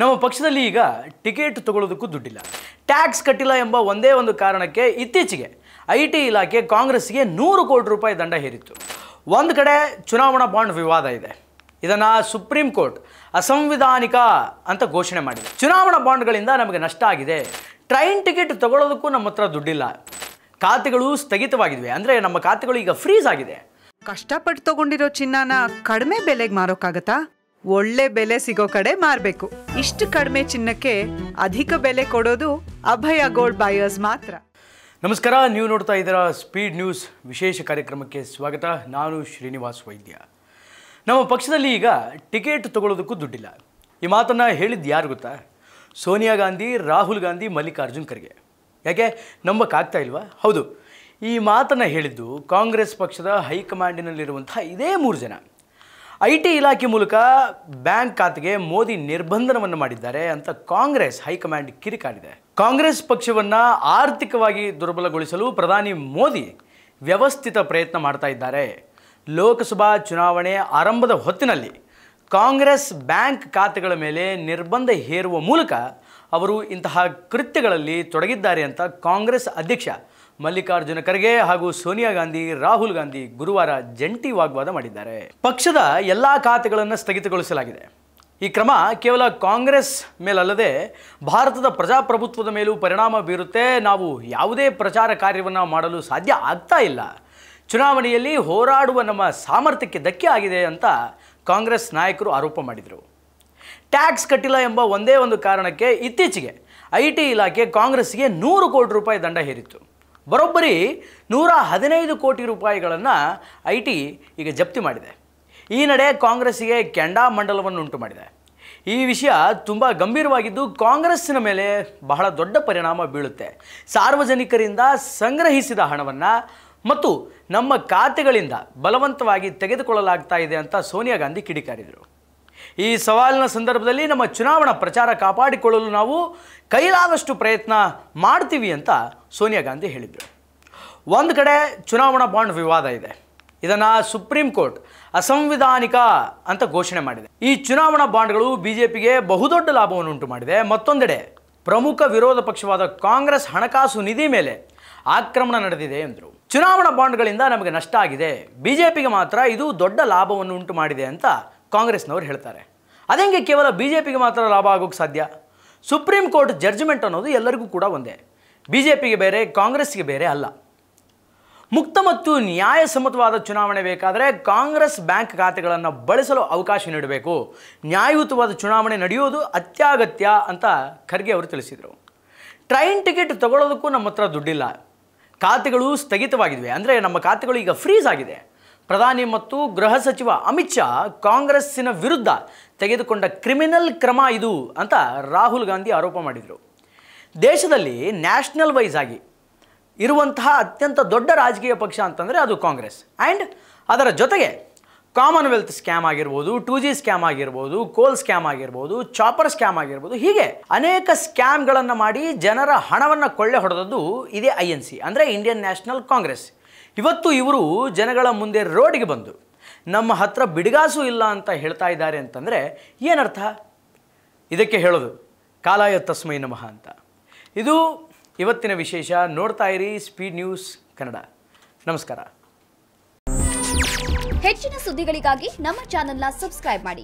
ನಮ್ಮ ಪಕ್ಷದಲ್ಲಿ ಈಗ ಟಿಕೆಟ್ ತಗೊಳ್ಳೋದಕ್ಕೂ ದುಡ್ಡಿಲ್ಲ ಟ್ಯಾಕ್ಸ್ ಕಟ್ಟಿಲ್ಲ ಎಂಬ ಒಂದೇ ಒಂದು ಕಾರಣಕ್ಕೆ ಇತ್ತೀಚೆಗೆ ಐ ಟಿ ಇಲಾಖೆ ಕಾಂಗ್ರೆಸ್ಗೆ ನೂರು ಕೋಟಿ ರೂಪಾಯಿ ದಂಡ ಹೇರಿತ್ತು ಒಂದು ಕಡೆ ಚುನಾವಣಾ ಬಾಂಡ್ ವಿವಾದ ಇದೆ ಇದನ್ನು ಸುಪ್ರೀಂ ಕೋರ್ಟ್ ಅಸಂವಿಧಾನಿಕ ಅಂತ ಘೋಷಣೆ ಮಾಡಿದೆ ಚುನಾವಣಾ ಬಾಂಡ್ಗಳಿಂದ ನಮಗೆ ನಷ್ಟ ಆಗಿದೆ ಟ್ರೈನ್ ಟಿಕೆಟ್ ತಗೊಳ್ಳೋದಕ್ಕೂ ನಮ್ಮ ಹತ್ರ ದುಡ್ಡಿಲ್ಲ ಖಾತೆಗಳು ಸ್ಥಗಿತವಾಗಿವೆ ಅಂದರೆ ನಮ್ಮ ಖಾತೆಗಳು ಈಗ ಫ್ರೀಸ್ ಆಗಿದೆ ಕಷ್ಟಪಟ್ಟು ತಗೊಂಡಿರೋ ಚಿನ್ನನ ಕಡಿಮೆ ಬೆಲೆಗೆ ಮಾರೋಕ್ಕಾಗತ್ತಾ ಒಳ್ಳೆ ಬೆಲೆ ಸಿಗೋ ಕಡೆ ಮಾರಬೇಕು ಇಷ್ಟು ಕಡಿಮೆ ಚಿನ್ನಕ್ಕೆ ಅಧಿಕ ಬೆಲೆ ಕೊಡೋದು ಅಭಯ ಗೋಲ್ಡ್ ಬಾಯರ್ಸ್ ಮಾತ್ರ ನಮಸ್ಕಾರ ನೀವು ನೋಡ್ತಾ ಇದ್ದೀರಾ ಸ್ಪೀಡ್ ನ್ಯೂಸ್ ವಿಶೇಷ ಕಾರ್ಯಕ್ರಮಕ್ಕೆ ಸ್ವಾಗತ ನಾನು ಶ್ರೀನಿವಾಸ್ ವೈದ್ಯ ನಮ್ಮ ಪಕ್ಷದಲ್ಲಿ ಈಗ ಟಿಕೆಟ್ ತಗೊಳ್ಳೋದಕ್ಕೂ ದುಡ್ಡಿಲ್ಲ ಈ ಮಾತನ್ನು ಹೇಳಿದ್ದು ಯಾರು ಗೊತ್ತಾ ಸೋನಿಯಾ ಗಾಂಧಿ ರಾಹುಲ್ ಗಾಂಧಿ ಮಲ್ಲಿಕಾರ್ಜುನ್ ಖರ್ಗೆ ಯಾಕೆ ನಂಬಕ್ಕಾಗ್ತಾ ಇಲ್ವಾ ಹೌದು ಈ ಮಾತನ್ನು ಹೇಳಿದ್ದು ಕಾಂಗ್ರೆಸ್ ಪಕ್ಷದ ಹೈಕಮಾಂಡಿನಲ್ಲಿರುವಂಥ ಇದೇ ಮೂರು ಜನ ಐ ಟಿ ಇಲಾಖೆ ಮೂಲಕ ಬ್ಯಾಂಕ್ ಖಾತೆಗೆ ಮೋದಿ ನಿರ್ಬಂಧನವನ್ನು ಮಾಡಿದ್ದಾರೆ ಅಂತ ಕಾಂಗ್ರೆಸ್ ಹೈಕಮಾಂಡ್ ಕಿರಿಕಾಡಿದೆ ಕಾಂಗ್ರೆಸ್ ಪಕ್ಷವನ್ನು ಆರ್ಥಿಕವಾಗಿ ದುರ್ಬಲಗೊಳಿಸಲು ಪ್ರಧಾನಿ ಮೋದಿ ವ್ಯವಸ್ಥಿತ ಪ್ರಯತ್ನ ಮಾಡ್ತಾ ಇದ್ದಾರೆ ಲೋಕಸಭಾ ಚುನಾವಣೆ ಆರಂಭದ ಹೊತ್ತಿನಲ್ಲಿ ಕಾಂಗ್ರೆಸ್ ಬ್ಯಾಂಕ್ ಖಾತೆಗಳ ಮೇಲೆ ನಿರ್ಬಂಧ ಹೇರುವ ಮೂಲಕ ಅವರು ಇಂತಹ ಕೃತ್ಯಗಳಲ್ಲಿ ತೊಡಗಿದ್ದಾರೆ ಅಂತ ಕಾಂಗ್ರೆಸ್ ಅಧ್ಯಕ್ಷ ಮಲ್ಲಿಕಾರ್ಜುನ ಖರ್ಗೆ ಹಾಗೂ ಸೋನಿಯಾ ಗಾಂಧಿ ರಾಹುಲ್ ಗಾಂಧಿ ಗುರುವಾರ ಜಂಟಿ ವಾಗ್ವಾದ ಮಾಡಿದ್ದಾರೆ ಪಕ್ಷದ ಎಲ್ಲ ಖಾತೆಗಳನ್ನು ಸ್ಥಗಿತಗೊಳಿಸಲಾಗಿದೆ ಈ ಕ್ರಮ ಕೇವಲ ಕಾಂಗ್ರೆಸ್ ಮೇಲಲ್ಲದೆ ಭಾರತದ ಪ್ರಜಾಪ್ರಭುತ್ವದ ಮೇಲೂ ಪರಿಣಾಮ ಬೀರುತ್ತೆ ನಾವು ಯಾವುದೇ ಪ್ರಚಾರ ಕಾರ್ಯವನ್ನು ಮಾಡಲು ಸಾಧ್ಯ ಆಗ್ತಾ ಇಲ್ಲ ಚುನಾವಣೆಯಲ್ಲಿ ಹೋರಾಡುವ ನಮ್ಮ ಸಾಮರ್ಥ್ಯಕ್ಕೆ ಧಕ್ಕೆ ಆಗಿದೆ ಅಂತ ಕಾಂಗ್ರೆಸ್ ನಾಯಕರು ಆರೋಪ ಮಾಡಿದರು ಟ್ಯಾಕ್ಸ್ ಕಟ್ಟಿಲ್ಲ ಎಂಬ ಒಂದೇ ಒಂದು ಕಾರಣಕ್ಕೆ ಇತ್ತೀಚೆಗೆ ಐ ಟಿ ಇಲಾಖೆ ಕಾಂಗ್ರೆಸ್ಗೆ ನೂರು ಕೋಟಿ ರೂಪಾಯಿ ದಂಡ ಹೇರಿತ್ತು ಬರೋಬ್ಬರಿ ನೂರ ಹದಿನೈದು ಕೋಟಿ ರೂಪಾಯಿಗಳನ್ನು ಐ ಟಿ ಈಗ ಜಪ್ತಿ ಮಾಡಿದೆ ಈ ನಡೆ ಕಾಂಗ್ರೆಸ್ಸಿಗೆ ಉಂಟು ಮಾಡಿದೆ ಈ ವಿಷಯ ತುಂಬ ಗಂಭೀರವಾಗಿದ್ದು ಕಾಂಗ್ರೆಸ್ಸಿನ ಮೇಲೆ ಬಹಳ ದೊಡ್ಡ ಪರಿಣಾಮ ಬೀಳುತ್ತೆ ಸಾರ್ವಜನಿಕರಿಂದ ಸಂಗ್ರಹಿಸಿದ ಹಣವನ್ನು ಮತ್ತು ನಮ್ಮ ಖಾತೆಗಳಿಂದ ಬಲವಂತವಾಗಿ ತೆಗೆದುಕೊಳ್ಳಲಾಗ್ತಾ ಇದೆ ಅಂತ ಸೋನಿಯಾ ಗಾಂಧಿ ಕಿಡಿಕಾರಿದರು ಈ ಸವಾಲಿನ ಸಂದರ್ಭದಲ್ಲಿ ನಮ್ಮ ಚುನಾವಣಾ ಪ್ರಚಾರ ಕಾಪಾಡಿಕೊಳ್ಳಲು ನಾವು ಕೈಲಾದಷ್ಟು ಪ್ರಯತ್ನ ಮಾಡ್ತೀವಿ ಅಂತ ಸೋನಿಯಾ ಗಾಂಧಿ ಹೇಳಿದರು ಒಂದು ಕಡೆ ಚುನಾವಣಾ ಬಾಂಡ್ ವಿವಾದ ಇದೆ ಇದನ್ನು ಸುಪ್ರೀಂ ಕೋರ್ಟ್ ಅಸಂವಿಧಾನಿಕ ಅಂತ ಘೋಷಣೆ ಮಾಡಿದೆ ಈ ಚುನಾವಣಾ ಬಾಂಡ್ಗಳು ಬಿ ಜೆ ಪಿಗೆ ಬಹುದೊಡ್ಡ ಲಾಭವನ್ನು ಉಂಟು ಮಾಡಿದೆ ಮತ್ತೊಂದೆಡೆ ಪ್ರಮುಖ ವಿರೋಧ ಪಕ್ಷವಾದ ಕಾಂಗ್ರೆಸ್ ಹಣಕಾಸು ನಿಧಿ ಮೇಲೆ ಆಕ್ರಮಣ ನಡೆದಿದೆ ಎಂದರು ಚುನಾವಣಾ ಬಾಂಡ್ಗಳಿಂದ ನಮಗೆ ನಷ್ಟ ಆಗಿದೆ ಬಿ ಜೆ ಮಾತ್ರ ಇದು ದೊಡ್ಡ ಲಾಭವನ್ನು ಉಂಟು ಮಾಡಿದೆ ಅಂತ ಕಾಂಗ್ರೆಸ್ನವರು ಹೇಳ್ತಾರೆ ಅದೇ ಕೇವಲ ಬಿ ಜೆ ಪಿಗೆ ಮಾತ್ರ ಲಾಭ ಆಗೋಕ್ಕೆ ಸಾಧ್ಯ ಸುಪ್ರೀಂ ಕೋರ್ಟ್ ಜಡ್ಜ್ಮೆಂಟ್ ಅನ್ನೋದು ಎಲ್ಲರಿಗೂ ಕೂಡ ಒಂದೇ ಬಿ ಜೆ ಪಿಗೆ ಬೇರೆ ಕಾಂಗ್ರೆಸ್ಗೆ ಬೇರೆ ಅಲ್ಲ ಮುಕ್ತ ಮತ್ತು ನ್ಯಾಯಸಮ್ಮತವಾದ ಚುನಾವಣೆ ಬೇಕಾದರೆ ಕಾಂಗ್ರೆಸ್ ಬ್ಯಾಂಕ್ ಖಾತೆಗಳನ್ನು ಬಳಸಲು ಅವಕಾಶ ನೀಡಬೇಕು ನ್ಯಾಯಯುತವಾದ ಚುನಾವಣೆ ನಡೆಯೋದು ಅತ್ಯಗತ್ಯ ಅಂತ ಖರ್ಗೆ ಅವರು ತಿಳಿಸಿದರು ಟ್ರೈನ್ ಟಿಕೆಟ್ ತಗೊಳ್ಳೋದಕ್ಕೂ ನಮ್ಮ ಹತ್ರ ದುಡ್ಡಿಲ್ಲ ಖಾತೆಗಳು ಸ್ಥಗಿತವಾಗಿದೆ ಅಂದರೆ ನಮ್ಮ ಖಾತೆಗಳು ಈಗ ಫ್ರೀಸ್ ಆಗಿದೆ ಪ್ರಧಾನಿ ಮತ್ತು ಗೃಹ ಸಚಿವ ಅಮಿತ್ ಶಾ ಕಾಂಗ್ರೆಸ್ಸಿನ ವಿರುದ್ಧ ತೆಗೆದುಕೊಂಡ ಕ್ರಿಮಿನಲ್ ಕ್ರಮ ಇದು ಅಂತ ರಾಹುಲ್ ಗಾಂಧಿ ಆರೋಪ ಮಾಡಿದರು ದೇಶದಲ್ಲಿ ನ್ಯಾಷನಲ್ ವೈಸ್ ಆಗಿ ಇರುವಂತಹ ಅತ್ಯಂತ ದೊಡ್ಡ ರಾಜಕೀಯ ಪಕ್ಷ ಅಂತಂದರೆ ಅದು ಕಾಂಗ್ರೆಸ್ ಆ್ಯಂಡ್ ಅದರ ಜೊತೆಗೆ ಕಾಮನ್ವೆಲ್ತ್ ಸ್ಕ್ಯಾಮ್ ಆಗಿರ್ಬೋದು ಟೂ ಜಿ ಸ್ಕ್ಯಾಮ್ ಆಗಿರ್ಬೋದು ಕೋಲ್ ಸ್ಕ್ಯಾಮ್ ಆಗಿರ್ಬೋದು ಚಾಪರ್ ಸ್ಕ್ಯಾಮ್ ಆಗಿರ್ಬೋದು ಹೀಗೆ ಅನೇಕ ಸ್ಕ್ಯಾಮ್ಗಳನ್ನು ಮಾಡಿ ಜನರ ಹಣವನ್ನು ಕೊಳ್ಳೆ ಹೊಡೆದದ್ದು ಇದೇ ಐ ಎನ್ ಸಿ ಅಂದರೆ ಇಂಡಿಯನ್ ನ್ಯಾಷನಲ್ ಕಾಂಗ್ರೆಸ್ ಇವತ್ತು ಇವರು ಜನಗಳ ಮುಂದೆ ರೋಡಿಗೆ ಬಂದು ನಮ್ಮ ಹತ್ರ ಬಿಡಿಗಾಸು ಇಲ್ಲ ಅಂತ ಹೇಳ್ತಾ ಇದ್ದಾರೆ ಅಂತಂದರೆ ಏನರ್ಥ ಇದಕ್ಕೆ ಹೇಳೋದು ಕಾಲಾಯ ತಸ್ಮೈ ನಮಃ ಅಂತ ಇದು ಇವತ್ತಿನ ವಿಶೇಷ ನೋಡ್ತಾ ಇರಿ ಸ್ಪೀಡ್ ನ್ಯೂಸ್ ಕನ್ನಡ ನಮಸ್ಕಾರ ಹೆಚ್ಚಿನ ಸುದ್ದಿಗಳಿಗಾಗಿ ನಮ್ಮ ಚಾನೆಲ್ನ ಸಬ್ಸ್ಕ್ರೈಬ್ ಮಾಡಿ